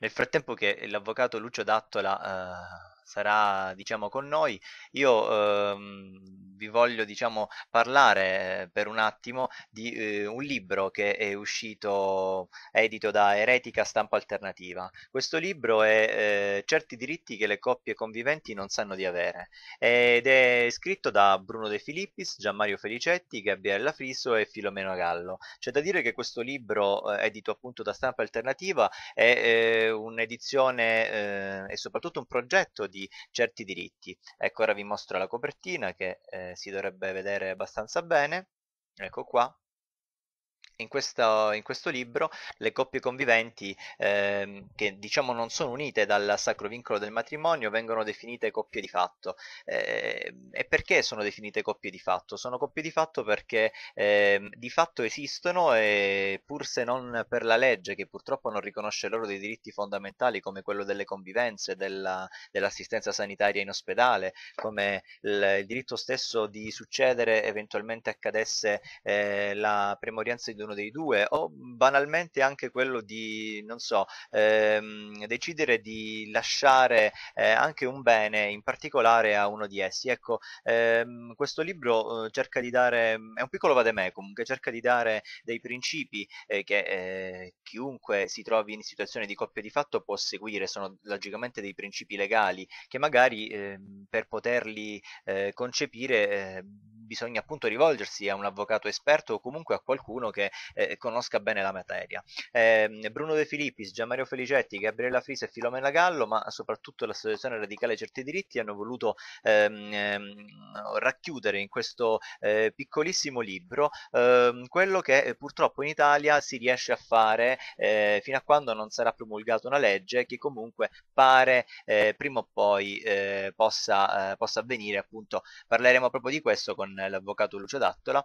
Nel frattempo che l'avvocato Lucio Dattola eh, sarà diciamo con noi, io ehm, vi voglio diciamo, parlare eh, per un attimo di eh, un libro che è uscito, edito da Eretica Stampa Alternativa. Questo libro è eh, Certi diritti che le coppie conviventi non sanno di avere ed è scritto da Bruno De Filippis, Gianmario Felicetti, Gabriella Friso e Filomeno Gallo. C'è da dire che questo libro, eh, edito appunto da Stampa Alternativa, è eh, un'edizione eh, e soprattutto un progetto di certi diritti. Ecco, ora vi mostro la copertina che... Eh, si dovrebbe vedere abbastanza bene. Ecco qua in, questa, in questo libro le coppie conviventi eh, che diciamo non sono unite dal sacro vincolo del matrimonio vengono definite coppie di fatto. Eh, e perché sono definite coppie di fatto? Sono coppie di fatto perché eh, di fatto esistono e pur se non per la legge che purtroppo non riconosce loro dei diritti fondamentali come quello delle convivenze, della, dell'assistenza sanitaria in ospedale, come il, il, diritto stesso di succedere eventualmente accadesse eh, la premorienza di un uno dei due o mhmm, banalmente anche quello di, non so, ehm, decidere di lasciare eh, anche un bene in particolare a uno di essi. Ecco, ehm, questo libro eh, cerca di dare, è un piccolo vademecum che cerca di dare dei principi eh, che eh, chiunque si trovi in situazione di coppia di fatto può seguire, sono logicamente dei principi legali che magari eh, per poterli eh, concepire ehm, bisogna appunto rivolgersi a un avvocato esperto o comunque a qualcuno che eh, conosca bene la materia. Eh, Bruno De Filippis, Gianmario Felicetti, Gabriella Frise e Filomena Gallo, ma soprattutto l'Associazione Radicale Certi Diritti hanno voluto ehm, ehm racchiudere in questo eh, piccolissimo libro ehm, quello che eh, purtroppo in Italia si riesce a fare eh, fino a quando non sarà promulgata una legge che comunque pare eh, prima o poi possa, possa avvenire appunto parleremo proprio di questo con l'avvocato Lucio Dattola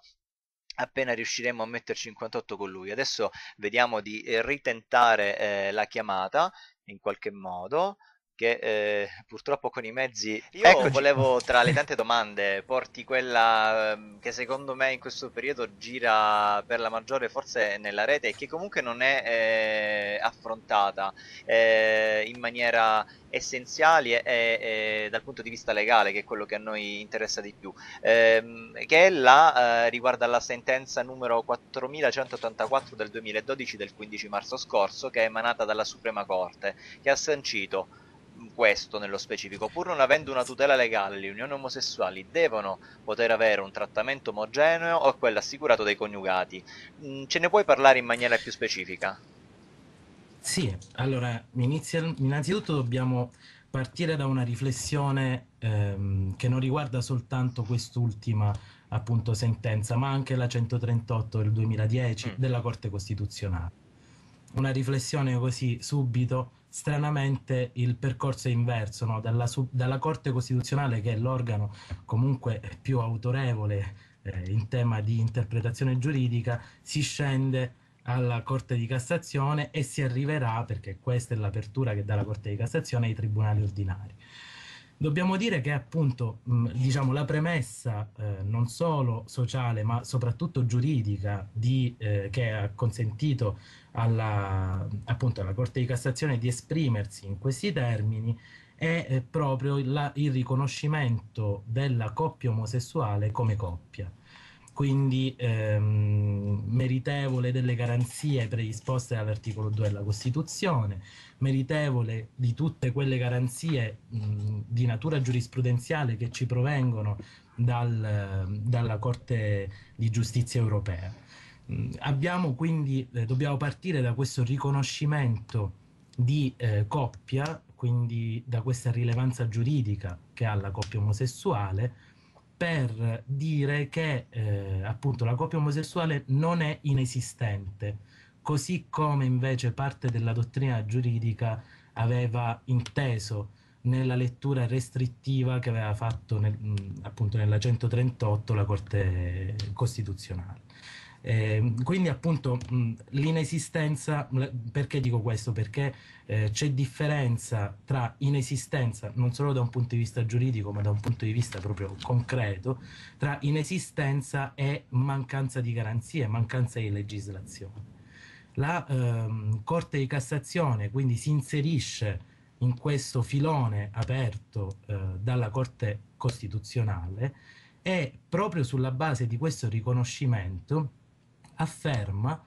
appena riusciremo a metterci in 58 con lui adesso vediamo di eh, ritentare eh, la chiamata in qualche modo che eh, purtroppo con i mezzi... Io Eccoci. volevo, tra le tante domande, porti quella ehm, che secondo me in questo periodo gira per la maggiore forse nella rete e che comunque non è eh, affrontata eh, in maniera essenziale e, dal punto di vista legale, che è quello che a noi interessa di più, ehm, che è la, eh, riguarda la sentenza numero 4184 del 2012 del 15 marzo scorso, che è emanata dalla Suprema Corte, che ha sancito questo nello specifico, pur non avendo una tutela legale, le unioni omosessuali devono poter avere un trattamento omogeneo o quello assicurato dai coniugati. Mm, ce ne puoi parlare in maniera più specifica? Sì, allora, inizio, innanzitutto dobbiamo partire da una riflessione ehm, che non riguarda soltanto quest'ultima appunto sentenza, ma anche la 138 del 2010 mm. della Corte Costituzionale. Una riflessione così subito stranamente il percorso è inverso, no? dalla, dalla, Corte Costituzionale, che è l'organo comunque più autorevole eh, in tema di interpretazione giuridica, si scende alla Corte di Cassazione e si arriverà, perché questa è l'apertura che dà la Corte di Cassazione, ai tribunali ordinari. Dobbiamo dire che appunto mm, diciamo, la premessa eh, non solo sociale ma soprattutto giuridica di, eh, che ha consentito alla, appunto, alla Corte di Cassazione di esprimersi in questi termini è eh, proprio la, il riconoscimento della coppia omosessuale come coppia quindi ehm, meritevole delle garanzie predisposte dall'articolo 2 della Costituzione, meritevole di tutte quelle garanzie mh, di natura giurisprudenziale che ci provengono dal, dalla Corte di Giustizia europea. Mh, abbiamo quindi, eh, dobbiamo partire da questo riconoscimento di eh, coppia, quindi da questa rilevanza giuridica che ha la coppia omosessuale, per dire che eh, appunto la coppia omosessuale non è inesistente, così come invece parte della dottrina giuridica aveva inteso nella lettura restrittiva che aveva fatto nel, appunto nella 138 la Corte Costituzionale. Eh, quindi appunto l'inesistenza, perché dico questo? Perché eh, c'è differenza tra inesistenza, non solo da un punto di vista giuridico, ma da un punto di vista proprio concreto, tra inesistenza e mancanza di garanzie, mancanza di legislazione. La ehm, Corte di Cassazione quindi si inserisce in questo filone aperto eh, dalla Corte Costituzionale e proprio sulla base di questo riconoscimento afferma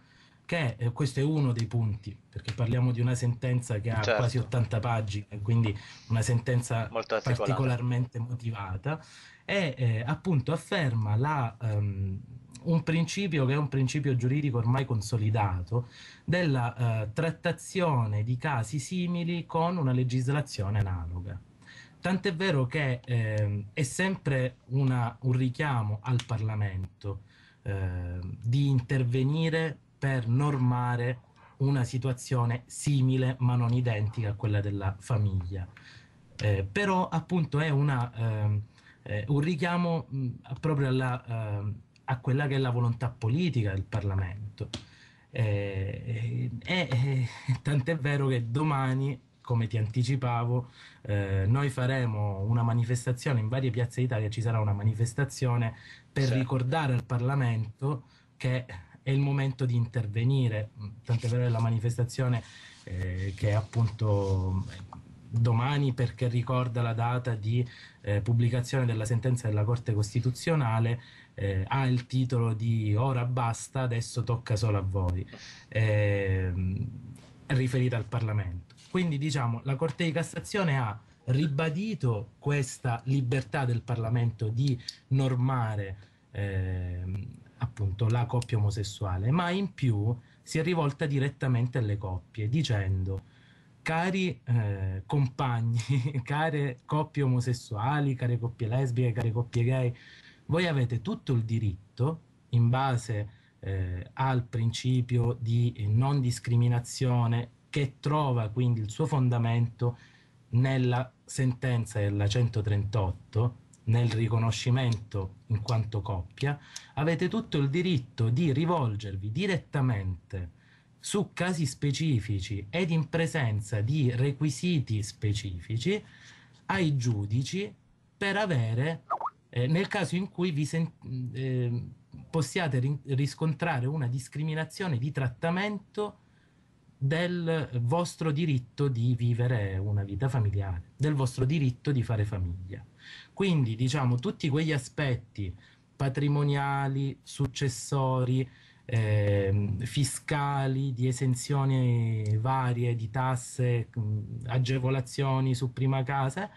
che eh, questo è uno dei punti, perché parliamo di una sentenza che ha certo. quasi 80 pagine, quindi una sentenza particolarmente motivata, e eh, appunto afferma la, um, un principio che è un principio giuridico ormai consolidato della uh, trattazione di casi simili con una legislazione analoga. Tant'è vero che eh, è sempre una, un richiamo al Parlamento Ehm, di intervenire per normare una situazione simile ma non identica a quella della famiglia. Eh, però appunto è una, ehm, eh, un richiamo mh, proprio alla, ehm, a quella che è la volontà politica del Parlamento. E eh, eh, eh, tant'è vero che domani come ti anticipavo, eh, noi faremo una manifestazione in varie piazze d'Italia, ci sarà una manifestazione per certo. ricordare al Parlamento che è il momento di intervenire, tant'è vero che la manifestazione eh, che è appunto eh, domani perché ricorda la data di eh, pubblicazione della sentenza della Corte Costituzionale, eh, ha il titolo di Ora basta, adesso tocca solo a voi. Eh, riferita al Parlamento. Quindi diciamo la Corte di Cassazione ha ribadito questa libertà del Parlamento di normare eh, appunto la coppia omosessuale, ma in più si è rivolta direttamente alle coppie dicendo cari eh, compagni, care coppie omosessuali, care coppie lesbiche, care coppie gay, voi avete tutto il diritto in base a eh, al principio di non discriminazione che trova quindi il suo fondamento nella sentenza della 138 nel riconoscimento in quanto coppia, avete tutto il diritto di rivolgervi direttamente su casi specifici ed in presenza di requisiti specifici ai giudici per avere, eh, nel caso in cui vi sentite, eh, possiate ri- riscontrare una discriminazione di trattamento del vostro diritto di vivere una vita familiare, del vostro diritto di fare famiglia. Quindi, diciamo, tutti quegli aspetti patrimoniali, successori, eh, fiscali, di esenzioni varie, di tasse, mm, agevolazioni su prima casa,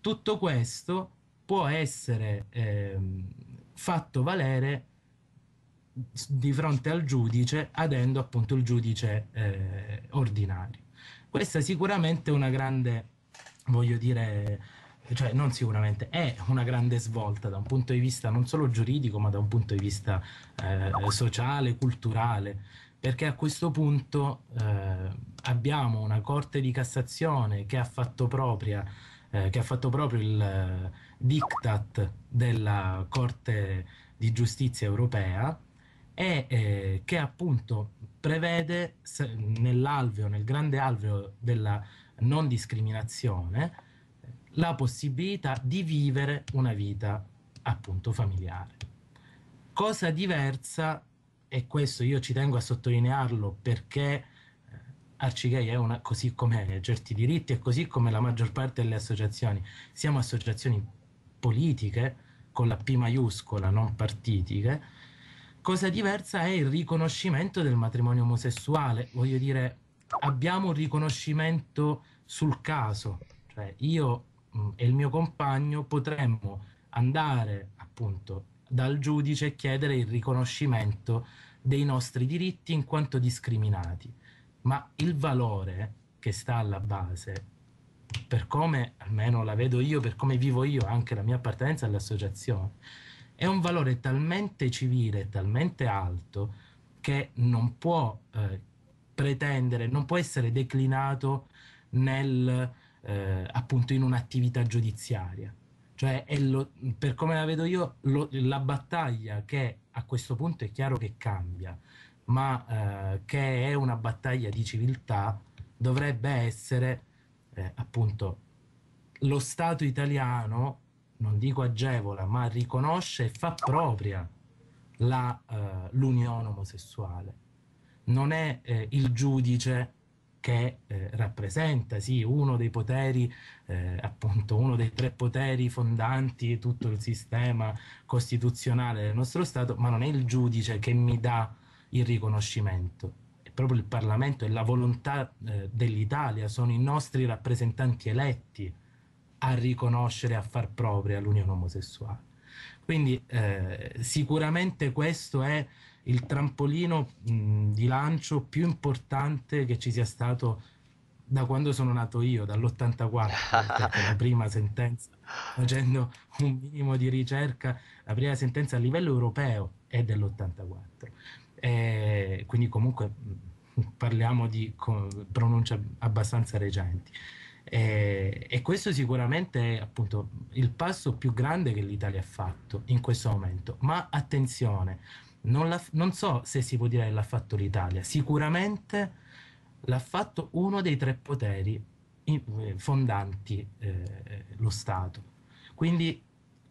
tutto questo può essere eh, fatto valere di fronte al giudice adendo appunto il giudice eh, ordinario. Questa è sicuramente una grande, voglio dire, cioè non sicuramente, è una grande svolta da un punto di vista non solo giuridico ma da un punto di vista eh, sociale, culturale, perché a questo punto eh, abbiamo una Corte di Cassazione che ha fatto propria eh, che ha fatto proprio il eh, diktat della Corte di Giustizia Europea, e eh, che appunto prevede nell'alveo, nel grande alveo della non discriminazione, la possibilità di vivere una vita appunto familiare. Cosa diversa, e questo io ci tengo a sottolinearlo perché eh, Arcigay è una, così come certi diritti e così come la maggior parte delle associazioni, siamo associazioni politiche con la P maiuscola, non partitiche, Cosa diversa è il riconoscimento del matrimonio omosessuale, voglio dire, abbiamo un riconoscimento sul caso, cioè io mh, mm, e il mio compagno potremmo andare appunto dal giudice e chiedere il riconoscimento dei nostri diritti in quanto discriminati, ma il valore che sta alla base per come almeno la vedo io, per come vivo io anche la mia appartenenza all'associazione, è un valore talmente civile, talmente alto, che non può eh, pretendere, non può essere declinato nel, eh, appunto in un'attività giudiziaria. Cioè, lo, per come la vedo io, lo, la battaglia che a questo punto è chiaro che cambia, ma eh, che è una battaglia di civiltà, dovrebbe essere eh, appunto lo Stato italiano non dico agevola, ma riconosce e fa propria la, eh, l'unione omosessuale. Non è eh, il giudice che eh, rappresenta, sì, uno dei poteri, eh, appunto uno dei tre poteri fondanti tutto il sistema costituzionale del nostro Stato, ma non è il giudice che mi dà il riconoscimento. È proprio il Parlamento e la volontà eh, dell'Italia sono i nostri rappresentanti eletti a riconoscere, a far propria l'unione omosessuale. Quindi eh, sicuramente questo è il trampolino mh, di lancio più importante che ci sia stato da quando sono nato io, dall'84, la prima sentenza, facendo un minimo di ricerca, la prima sentenza a livello europeo è dell'84. E quindi comunque parliamo di pronunce abbastanza recenti. E, e, questo sicuramente è appunto il passo più grande che l'Italia ha fatto in questo momento. Ma attenzione, non, la, non so se si può dire che l'ha fatto l'Italia, sicuramente l'ha fatto uno dei tre poteri eh, fondanti eh, lo Stato. Quindi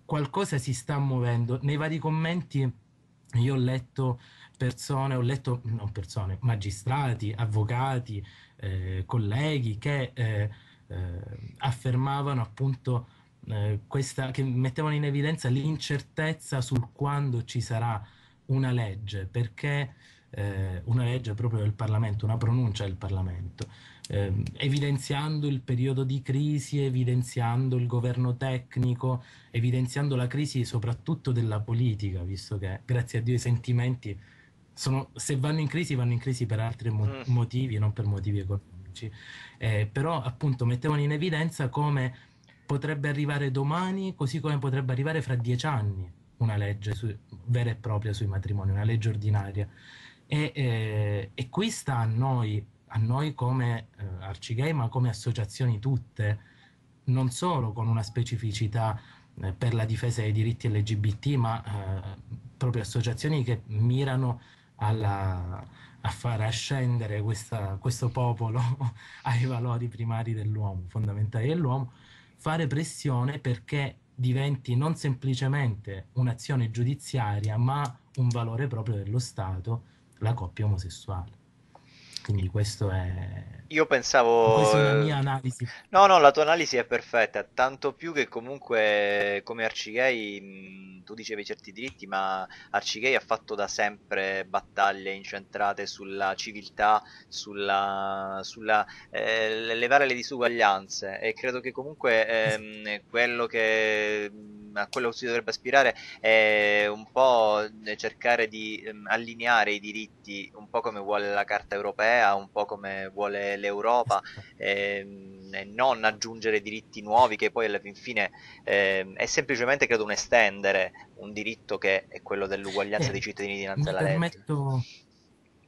qualcosa si sta muovendo. Nei vari commenti io ho letto persone, ho letto non persone, magistrati, avvocati, eh, colleghi che eh, eh, affermavano appunto eh, questa, che mettevano in evidenza l'incertezza sul quando ci sarà una legge, perché eh, una legge proprio del Parlamento, una pronuncia del Parlamento, eh, evidenziando il periodo di crisi, evidenziando il governo tecnico, evidenziando la crisi soprattutto della politica, visto che grazie a Dio i sentimenti sono, se vanno in crisi vanno in crisi per altri mo- mm. motivi, non per motivi economici crederci, eh, però appunto mettevano in evidenza come potrebbe arrivare domani, così come potrebbe arrivare fra dieci anni una legge su, vera e propria sui matrimoni, una legge ordinaria. E, eh, e qui sta a noi, a noi come eh, Arcigay, ma come associazioni tutte, non solo con una specificità eh, per la difesa dei diritti LGBT, ma eh, proprio associazioni che mirano alla, a far ascendere questa, questo popolo ai valori primari dell'uomo, fondamentali dell'uomo, fare pressione perché diventi non semplicemente un'azione giudiziaria, ma un valore proprio dello Stato, la coppia omosessuale. Quindi questo è io pensavo... Questa è la mia eh, analisi. No, no, la tua analisi è perfetta, tanto più che comunque come Arcigay, tu dicevi certi diritti, ma Arcigay ha fatto da sempre battaglie incentrate sulla civiltà, sulla, sulla eh, levare le disuguaglianze e credo che comunque eh, quello che, a quello che si dovrebbe aspirare è un po' cercare di eh, allineare i diritti un po' come vuole la Carta Europea, un po' come vuole le, l'Europa ehm, e non aggiungere diritti nuovi che poi alla fin fine ehm, è semplicemente credo un estendere un diritto che è quello dell'uguaglianza dei eh, cittadini dinanzi alla permetto... legge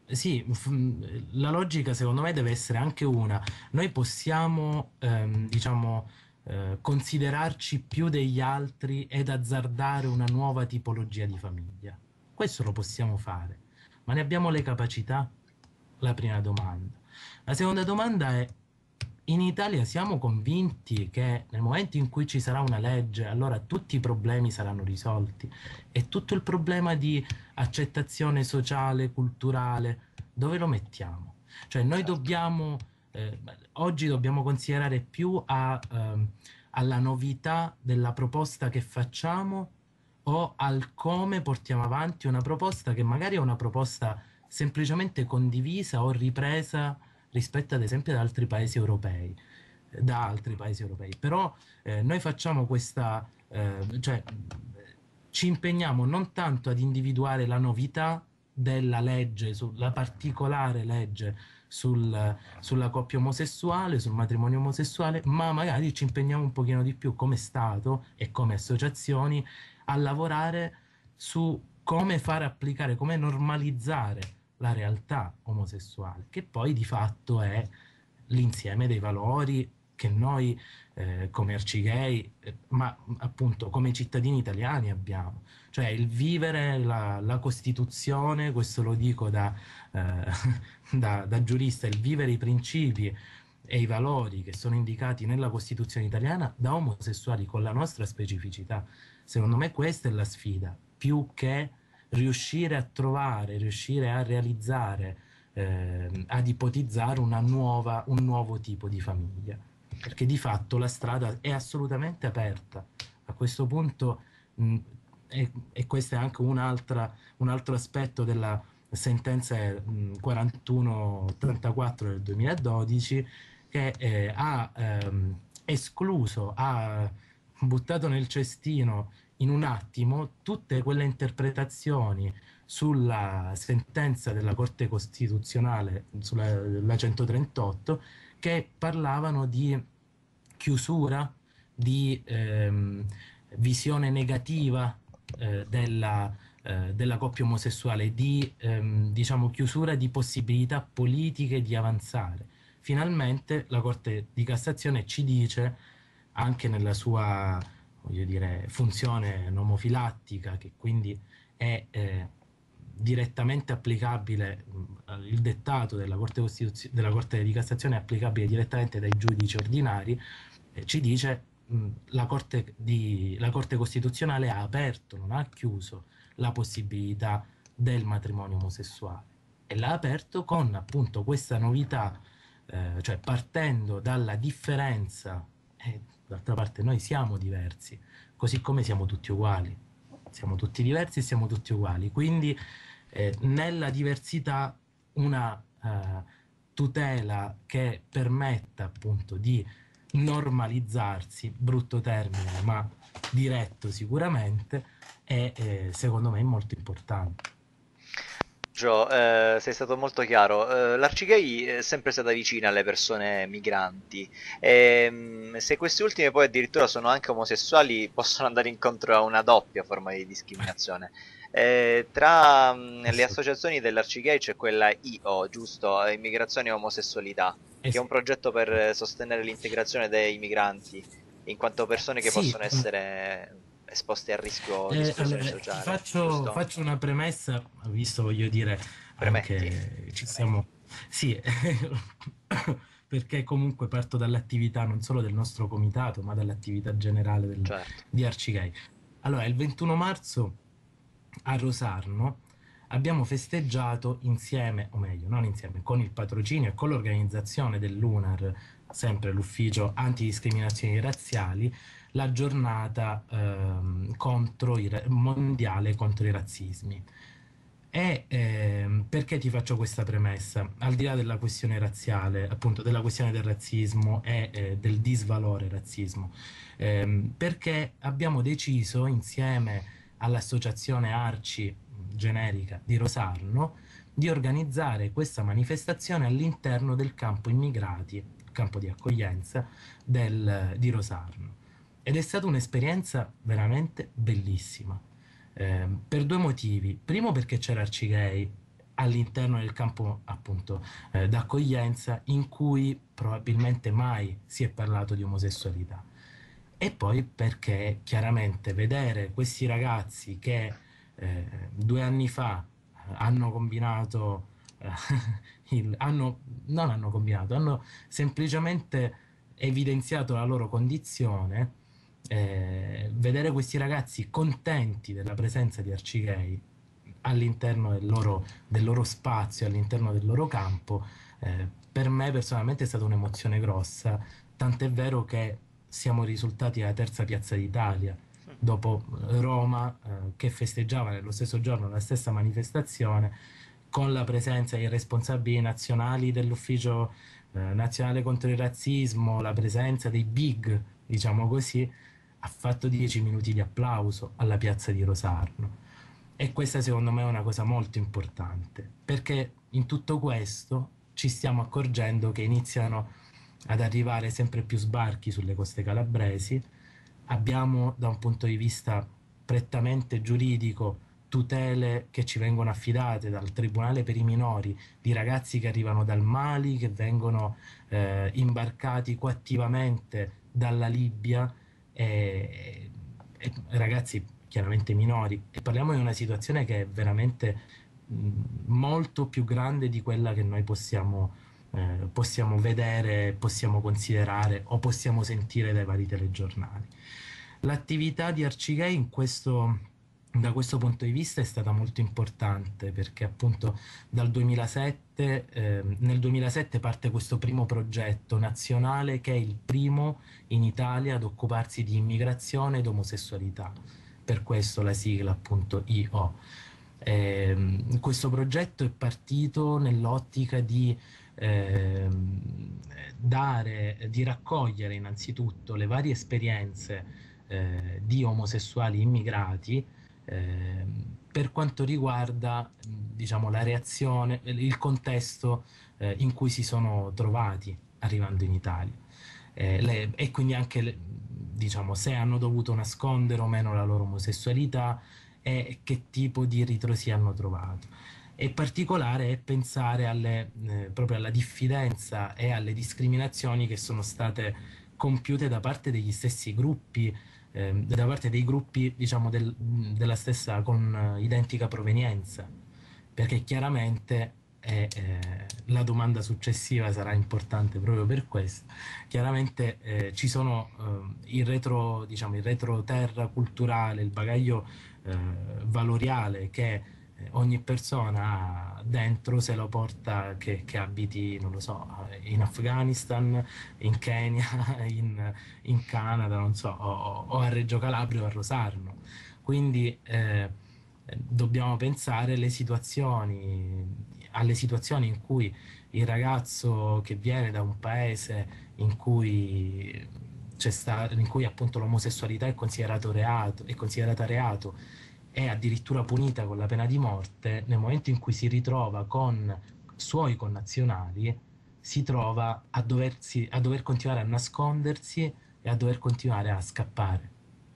eh, sì, mm, la logica secondo me deve essere anche una. Noi possiamo, ehm, diciamo, eh, considerarci più degli altri ed azzardare una nuova tipologia di famiglia. Questo lo possiamo fare, ma ne abbiamo le capacità? La prima domanda. La seconda domanda è, in Italia siamo convinti che nel momento in cui ci sarà una legge, allora tutti i problemi saranno risolti e tutto il problema di accettazione sociale, culturale, dove lo mettiamo? Cioè noi certo. dobbiamo, eh, oggi dobbiamo considerare più a, eh, alla novità della proposta che facciamo o al come portiamo avanti una proposta che magari è una proposta semplicemente condivisa o ripresa rispetto ad esempio ad altri paesi europei da altri paesi europei però eh, noi facciamo questa eh, cioè ci impegniamo non tanto ad individuare la novità della legge, sulla particolare legge sul, sulla coppia omosessuale, sul matrimonio omosessuale, ma magari ci impegniamo un pochino di più come Stato e come associazioni a lavorare su come fare applicare, come normalizzare la realtà omosessuale, che poi di fatto è l'insieme dei valori che noi eh, come arcigay, eh, ma appunto come cittadini italiani abbiamo, cioè il vivere la, la Costituzione, questo lo dico da, eh, da, da giurista, il vivere i principi e i valori che sono indicati nella Costituzione italiana da omosessuali con la nostra specificità. Secondo me questa è la sfida, più che riuscire a trovare, riuscire a realizzare, eh, ad ipotizzare nuova, un nuovo tipo di famiglia. Perché di fatto la strada è assolutamente aperta. A questo punto, mh, e, e, questo è anche un altro aspetto della sentenza 4184 del 2012, che eh, ha ehm, escluso, ha buttato nel cestino in un attimo tutte quelle interpretazioni sulla sentenza della Corte Costituzionale, sulla 138, che parlavano di chiusura, di ehm, visione negativa eh, della, eh, della, coppia omosessuale, di ehm, diciamo, chiusura di possibilità politiche di avanzare. Finalmente la Corte di Cassazione ci dice, anche nella sua voglio dire, funzione nomofilattica che quindi è eh, direttamente applicabile, mh, il dettato della Corte, Costituzio- della Corte di Cassazione è applicabile direttamente dai giudici ordinari, eh, ci dice mh, la, Corte di, la Corte Costituzionale ha aperto, non ha chiuso la possibilità del matrimonio omosessuale e l'ha aperto con appunto questa novità, eh, cioè partendo dalla differenza eh, D'altra parte noi siamo diversi, così come siamo tutti uguali. Siamo tutti diversi e siamo tutti uguali. Quindi eh, nella diversità una eh, tutela che permetta appunto di normalizzarsi, brutto termine ma diretto sicuramente, è eh, secondo me molto importante. Gio, eh, sei stato molto chiaro. Eh, L'Arcigay è sempre stata vicina alle persone migranti. E, ehm, se queste ultime poi addirittura sono anche omosessuali, possono andare incontro a una doppia forma di discriminazione. Eh, tra mh, mm, le associazioni dell'Arcigai c'è quella IO, giusto? Immigrazione e Omosessualità, che è un progetto per sostenere l'integrazione dei migranti in quanto persone che sì. possono mm. essere esposte al rischio eh, di esclusione allora, sociale. Faccio, faccio, una premessa, visto voglio dire che ci siamo... Sì, perché comunque parto dall'attività non solo del nostro comitato, ma dall'attività generale del, certo. di Arcigay. Allora, il 21 marzo a Rosarno abbiamo festeggiato insieme, o meglio, non insieme, con il patrocinio e con l'organizzazione dell'UNAR, sempre l'ufficio antidiscriminazioni razziali, la giornata eh, contro i, mondiale contro i razzismi. E eh, perché ti faccio questa premessa? Al di là della questione razziale, appunto della questione del razzismo e eh, del disvalore razzismo, eh, perché abbiamo deciso insieme all'associazione Arci generica di Rosarno di organizzare questa manifestazione all'interno del campo immigrati, campo di accoglienza del, di Rosarno ed è stata un'esperienza veramente bellissima. Eh, per due motivi. Primo perché c'era Arcigay all'interno del campo appunto eh, d'accoglienza in cui probabilmente mai si è parlato di omosessualità. E poi perché chiaramente vedere questi ragazzi che eh, due anni fa eh, hanno combinato, eh, il, hanno, non hanno combinato, hanno semplicemente evidenziato la loro condizione eh, vedere questi ragazzi contenti della presenza di Arcigay all'interno del loro, del loro, spazio, all'interno del loro campo, eh, per me personalmente è stata un'emozione grossa, tant'è vero che siamo risultati alla terza piazza d'Italia, dopo Roma eh, che festeggiava nello stesso giorno la stessa manifestazione con la presenza dei responsabili nazionali dell'ufficio eh, nazionale contro il razzismo, la presenza dei big, diciamo così, ha fatto 10 minuti di applauso alla piazza di Rosarno. E questa secondo me è una cosa molto importante, perché in tutto questo ci stiamo accorgendo che iniziano ad arrivare sempre più sbarchi sulle coste calabresi. Abbiamo da un punto di vista prettamente giuridico tutele che ci vengono affidate dal Tribunale per i minori di ragazzi che arrivano dal Mali, che vengono eh, imbarcati coattivamente dalla Libia e, e ragazzi chiaramente minori e parliamo di una situazione che è veramente mh, molto più grande di quella che noi possiamo, eh, possiamo vedere, possiamo considerare o possiamo sentire dai vari telegiornali. L'attività di Arcigay in questo da questo punto di vista è stata molto importante perché appunto dal 2007, eh, nel 2007 parte questo primo progetto nazionale che è il primo in Italia ad occuparsi di immigrazione ed omosessualità, per questo la sigla appunto IO. Eh, questo progetto è partito nell'ottica di eh, dare, di raccogliere innanzitutto le varie esperienze eh, di omosessuali immigrati Ehm, per quanto riguarda diciamo, la reazione, il contesto eh, in cui si sono trovati arrivando in Italia eh, le, e quindi anche le, diciamo, se hanno dovuto nascondere o meno la loro omosessualità e che tipo di ritrosi hanno trovato. E particolare è pensare alle, eh, proprio alla diffidenza e alle discriminazioni che sono state compiute da parte degli stessi gruppi eh, da parte dei gruppi diciamo, del, della stessa con eh, identica provenienza, perché chiaramente eh, la domanda successiva sarà importante proprio per questo. Chiaramente eh, ci sono ehm, il, retro, diciamo, il retroterra culturale, il bagaglio eh, valoriale che ogni persona dentro se lo porta che, che, abiti, non lo so, in Afghanistan, in Kenya, in, in Canada, non so, o, o, a Reggio Calabria o a Rosarno. Quindi eh, dobbiamo pensare alle situazioni, alle situazioni in cui il ragazzo che viene da un paese in cui, sta, in cui appunto l'omosessualità è, considerato reato, è considerata reato è addirittura punita con la pena di morte, nel momento in cui si ritrova con suoi connazionali, si trova a, doversi, a dover continuare a nascondersi e a dover continuare a scappare,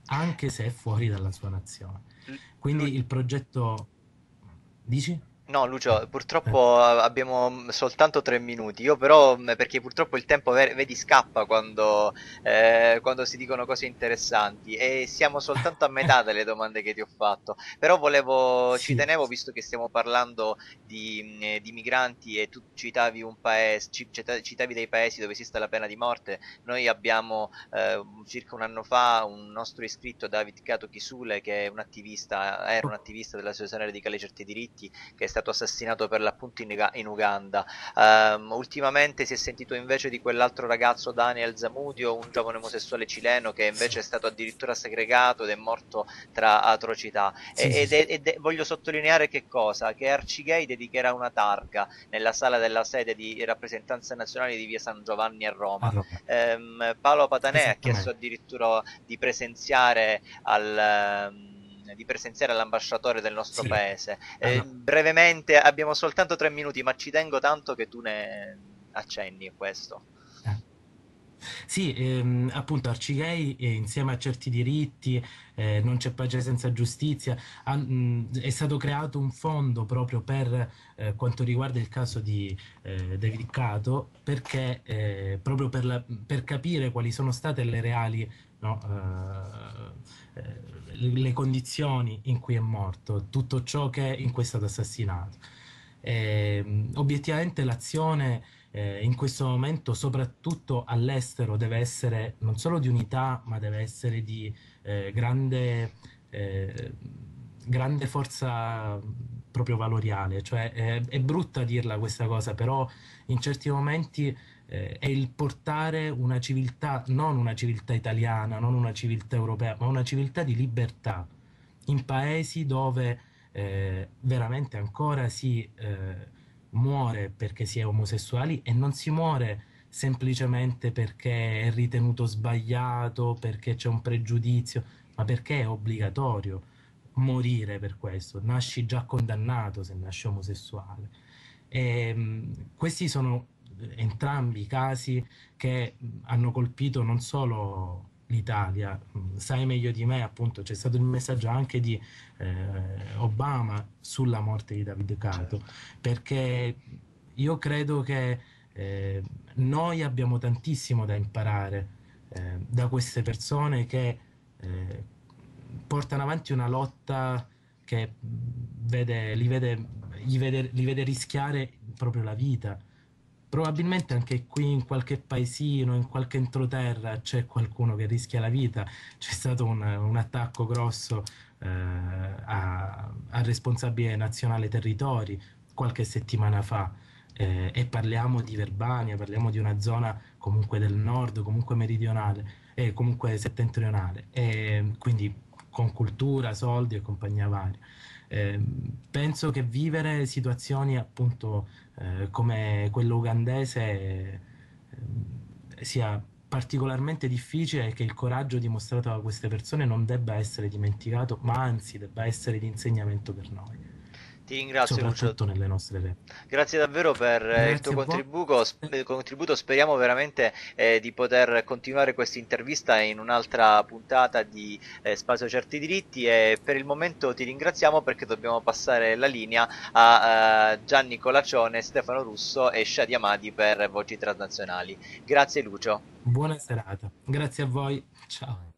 anche se è fuori dalla sua nazione. Mm. Quindi il progetto... Dici? No, Lucio, eh. purtroppo abbiamo soltanto tre minuti. Io però, mm, perché purtroppo il tempo, vedi, scappa quando, eh, quando si dicono cose interessanti e siamo soltanto a metà delle domande che ti ho fatto. Però volevo, sì. ci tenevo, visto che stiamo parlando di, mm, di migranti e tu citavi un paese, citavi dei paesi dove esiste la pena di morte. Noi abbiamo eh, circa un anno fa un nostro iscritto, David Cato Chisule, che è un attivista, era un attivista dell'Associazione Radicale Certi Diritti, che è stato stato assassinato per l'appunto in, in Uganda. Um, ultimamente si è sentito invece di quell'altro ragazzo Daniel Zamudio, un giovane omosessuale cileno che invece è stato addirittura segregato ed è morto tra atrocità. Sì, e, sì. Ed è, ed voglio sottolineare che cosa? Che Arcigay dedicherà una targa nella sala della sede di rappresentanza nazionale di via San Giovanni a Roma. Allora. Um, ehm, Paolo Patanè ha chiesto addirittura di presenziare al... Um, di presenziare l'ambasciatore del nostro sì. paese. Eh, ah. Brevemente, abbiamo soltanto tre minuti, ma ci tengo tanto che tu ne accenni a questo. Eh. Sì, ehm, appunto Arcigay eh, insieme a certi diritti, eh, non c'è pace senza giustizia, ha, mh, è stato creato un fondo proprio per eh, quanto riguarda il caso di eh, David Cato, perché, proprio per, la, per, capire quali sono state le reali no, le condizioni in cui è morto, tutto ciò che, in cui è stato assassinato. E, ehm, obiettivamente l'azione eh, in questo momento, soprattutto all'estero, deve essere non solo di unità, ma deve essere di eh, grande, eh, grande, forza proprio valoriale. Cioè, è brutta dirla questa cosa, però in certi momenti eh, è il portare una civiltà, non una civiltà italiana, non una civiltà europea, ma una civiltà di libertà in paesi dove eh, veramente ancora si eh, muore perché si è omosessuali e non si muore semplicemente perché è ritenuto sbagliato, perché c'è un pregiudizio, ma perché è obbligatorio morire per questo. Nasci già condannato se nasci omosessuale. E, ehm, mh, questi sono entrambi i casi che hanno colpito non solo l'Italia, sai meglio di me appunto c'è stato il messaggio anche di eh, Obama sulla morte di David Cato certo. perché io credo che eh, noi abbiamo tantissimo da imparare eh, da queste persone che eh, portano avanti una lotta che vede, li, vede, vede, li vede rischiare proprio la vita probabilmente anche qui in qualche paesino, in qualche entroterra c'è qualcuno che rischia la vita, c'è stato un, un attacco grosso eh, a, responsabile nazionale territori qualche settimana fa eh, e parliamo di Verbania, parliamo di una zona comunque del nord, comunque meridionale e eh, comunque settentrionale e quindi con cultura, soldi e compagnia varia. Eh, penso che vivere situazioni appunto eh, come quello ugandese eh, sia particolarmente difficile e che il coraggio dimostrato da queste persone non debba essere dimenticato, ma anzi debba essere di insegnamento per noi. Ti ringrazio soprattutto nelle nostre reti. Grazie davvero per eh, Grazie il tuo contributo, sp- eh. contributo. Speriamo veramente eh, di poter continuare questa intervista in un'altra puntata di eh, Spazio Certi Diritti e per il momento ti ringraziamo perché dobbiamo passare la linea a uh, Gianni Colacione, Stefano Russo e Shadi Amadi per Voci Transnazionali. Grazie Lucio. Buona serata. Grazie a voi. Ciao.